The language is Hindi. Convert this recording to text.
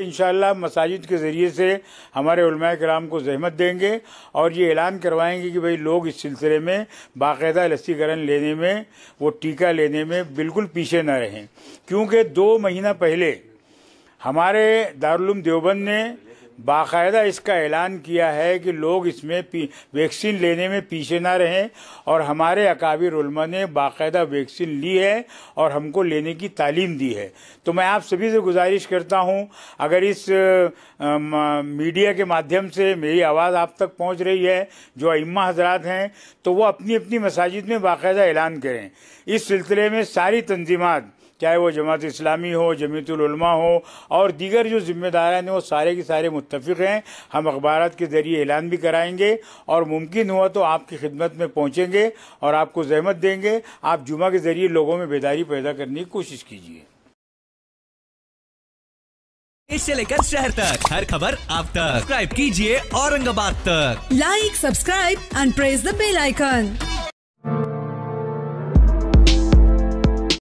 इनशाला मसाजिद के ज़रिए से हमारे कराम को जहमत देंगे और ये ऐलान करवाएंगे कि भाई लोग इस सिलसिले में बाकायदा लस्सीकरण लेने में वो टीका लेने में बिल्कुल पीछे न रहें क्योंकि दो महीना पहले हमारे दारुलम देवबंद ने बाकायदा इसका ऐलान किया है कि लोग इसमें वैक्सीन लेने में पीछे ना रहें और हमारे अकाबिर ने बाकायदा वैक्सीन ली है और हमको लेने की तालीम दी है तो मैं आप सभी से गुजारिश करता हूं अगर इस आ, मीडिया के माध्यम से मेरी आवाज़ आप तक पहुंच रही है जो अम्मा हजरात हैं तो वो अपनी अपनी मसाजिद में बाकायदा ऐलान करें इस सिलसिले में सारी तंजीमत चाहे वो जमात इस्लामी हो जमीतुलमा हो और दीगर जो जिम्मेदार हैं वो सारे के सारे मुतफ़ हैं हम अखबार के ज़रिए ऐलान भी कराएंगे और मुमकिन हुआ तो आपकी खिदमत में पहुँचेंगे और आपको जहमत देंगे आप जुमा के ज़रिए लोगों में बेदारी पैदा करने की कोशिश कीजिए इससे से लेकर शहर तक हर खबर आप तक सब्सक्राइब कीजिए औरंगाबाद तक like subscribe and press the bell icon